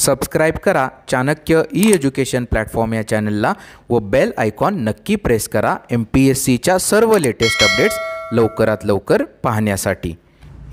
subscribe करा Chanakya E education platform या चॅनलला व बेल आयकॉन नक्की प्रेस करा एम पी एस सीच्या सर्व लेटेस्ट अपडेट्स लवकरात लवकर पाहण्यासाठी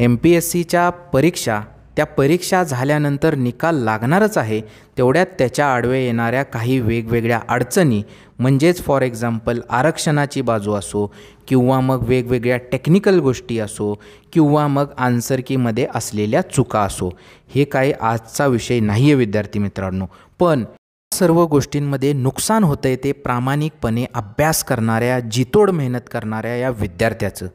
एम पी एस सीच्या परीक्षा त्या परीक्षा झाल्यानंतर निकाल लागणारच आहे तेवढ्यात त्याच्या आडवे येणाऱ्या काही वेगवेगळ्या अडचणी म्हणजेच फॉर एक्झाम्पल आरक्षणाची बाजू असो किंवा मग वेगवेगळ्या टेक्निकल गोष्टी असो किंवा मग आन्सरकीमध्ये असलेल्या चुका असो हे काही आजचा विषय नाही आहे विद्यार्थी मित्रांनो पण सर्व गोष्टींमध्ये नुकसान होतं आहे ते प्रामाणिकपणे अभ्यास करणाऱ्या जितोड मेहनत करणाऱ्या या विद्यार्थ्याचं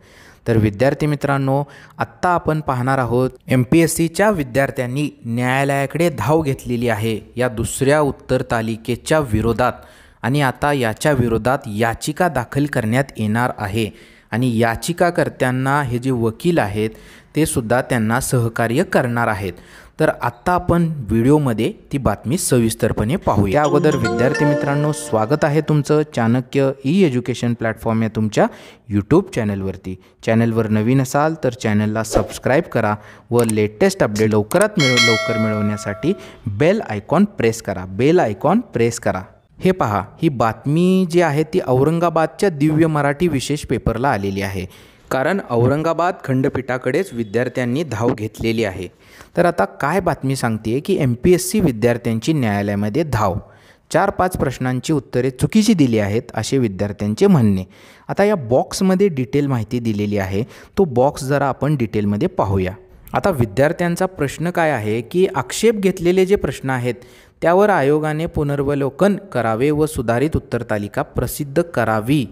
तर विद्यार्थी मित्रांनो आत्ता आपण पाहणार आहोत एम पी एस सीच्या विद्यार्थ्यांनी न्यायालयाकडे धाव घेतलेली आहे या दुसऱ्या उत्तर तालिकेच्या विरोधात आणि आता याच्या विरोधात याचिका दाखल करण्यात येणार आहे आणि याचिकाकर्त्यांना हे जे वकील आहेत ते सुद्धा त्यांना सहकार्य करणार आहेत तर आत्ता आपण व्हिडिओमध्ये ती बातमी सविस्तरपणे पाहू या अगोदर विद्यार्थी मित्रांनो स्वागत आहे तुमचं चाणक्य ई एज्युकेशन प्लॅटफॉर्म या तुमच्या यूट्यूब चॅनलवरती चॅनलवर नवीन असाल तर चॅनलला सबस्क्राईब करा व लेटेस्ट अपडेट लवकरात मिळव लवकर मिळवण्यासाठी बेल आयकॉन प्रेस करा बेल आयकॉन प्रेस करा हे पहा ही बातमी जी आहे ती औरंगाबादच्या दिव्य मराठी विशेष पेपरला आलेली आहे कारण औरंगाबाद खंडपीठाकडेच विद्यार्थ्यांनी धाव घेतलेली आहे तर आता काय बातमी सांगते की एम पी एस सी विद्यार्थ्यांची न्यायालयामध्ये धाव चार पाच प्रश्नांची उत्तरे चुकीची दिली आहेत असे विद्यार्थ्यांचे म्हणणे आता या बॉक्समध्ये डिटेल माहिती दिलेली आहे तो बॉक्स जरा आपण डिटेलमध्ये पाहूया आता विद्यार्थ्यांचा प्रश्न काय आहे की आक्षेप घेतलेले जे प्रश्न आहेत त्यावर आयोगाने पुनर्वलोकन करावे व सुधारित उत्तरतालिका प्रसिद्ध करावी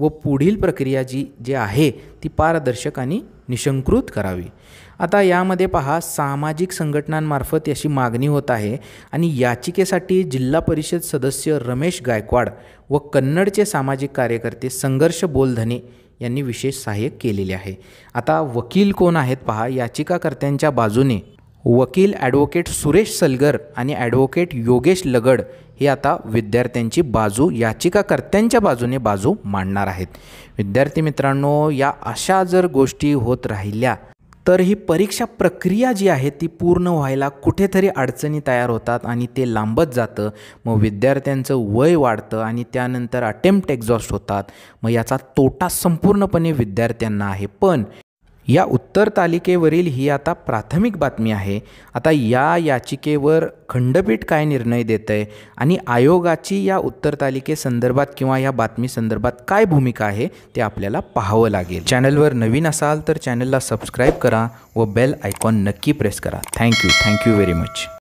व पुढील प्रक्रिया जी जी आहे ती पारदर्शक आणि निशंकृत करावी आता यामध्ये पहा सामाजिक संघटनांमार्फत याची मागणी होत आहे आणि याचिकेसाठी जिल्हा परिषद सदस्य रमेश गायकवाड व कन्नडचे सामाजिक कार्यकर्ते संघर्ष बोलधने यांनी विशेष सहाय्य केलेले आहे आता वकील कोण आहेत पहा याचिकाकर्त्यांच्या बाजूने वकील ॲडव्होकेट सुरेश सलगर आणि ॲडव्होकेट योगेश लगड हे आता विद्यार्थ्यांची बाजू याचिकाकर्त्यांच्या बाजूने बाजू मांडणार आहेत विद्यार्थी मित्रांनो या अशा जर गोष्टी होत राहिल्या तर ही परीक्षा प्रक्रिया जी आहे ती पूर्ण व्हायला कुठेतरी अडचणी तयार होतात आणि ते लांबत जातं मग विद्यार्थ्यांचं वय वाढतं आणि त्यानंतर अटेम्प्ट एक्झॉस्ट होतात मग याचा तोटा संपूर्णपणे विद्यार्थ्यांना आहे पण या उत्तर तालिकेवरील ही आता प्राथमिक बातमी आहे आता या याचिकेवर खंडपीठ काय निर्णय देत आहे आणि आयोगाची या उत्तर तालिकेसंदर्भात किंवा या बातमी संदर्भात काय भूमिका आहे ते आपल्याला पाहावं लागेल चॅनलवर नवीन असाल तर चॅनलला सबस्क्राईब करा व बेल आयकॉन नक्की प्रेस करा थँक्यू थँक्यू व्हेरी मच